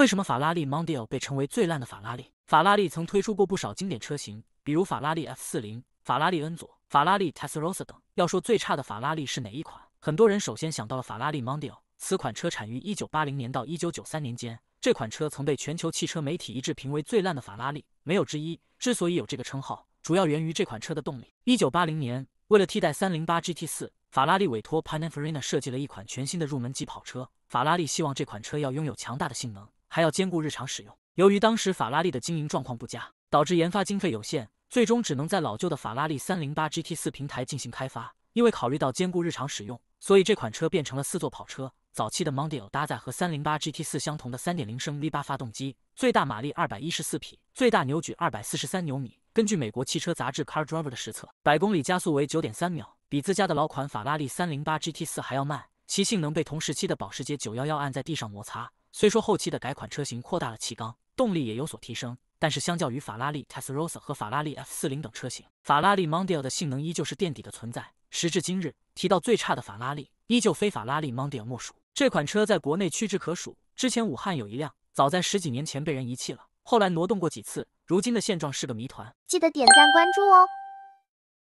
为什么法拉利 Mondial 被称为最烂的法拉利？法拉利曾推出过不少经典车型，比如法拉利 F40、法拉利恩佐、法拉利 Testarossa 等。要说最差的法拉利是哪一款，很多人首先想到了法拉利 Mondial。此款车产于1980年到1993年间，这款车曾被全球汽车媒体一致评为最烂的法拉利，没有之一。之所以有这个称号，主要源于这款车的动力。1980年，为了替代308 GT4，法拉利委托 Pininfarina 设计了一款全新的入门级跑车。法拉利希望这款车要拥有强大的性能。还要兼顾日常使用。由于当时法拉利的经营状况不佳，导致研发经费有限，最终只能在老旧的法拉利三零八 GT 四平台进行开发。因为考虑到兼顾日常使用，所以这款车变成了四座跑车。早期的 Mondial 搭载和三零八 GT 四相同的三点零升 V 八发动机，最大马力二百一十四匹，最大扭矩二百四十三牛米。根据美国汽车杂志 Car Driver 的实测，百公里加速为九点三秒，比自家的老款法拉利三零八 GT 四还要慢，其性能被同时期的保时捷九幺幺按在地上摩擦。虽说后期的改款车型扩大了气缸，动力也有所提升，但是相较于法拉利 Testarossa 和法拉利 F40 等车型，法拉利 Mondeo 的性能依旧是垫底的存在。时至今日，提到最差的法拉利，依旧非法拉利 Mondeo 莫属。这款车在国内屈指可数，之前武汉有一辆，早在十几年前被人遗弃了，后来挪动过几次，如今的现状是个谜团。记得点赞关注哦。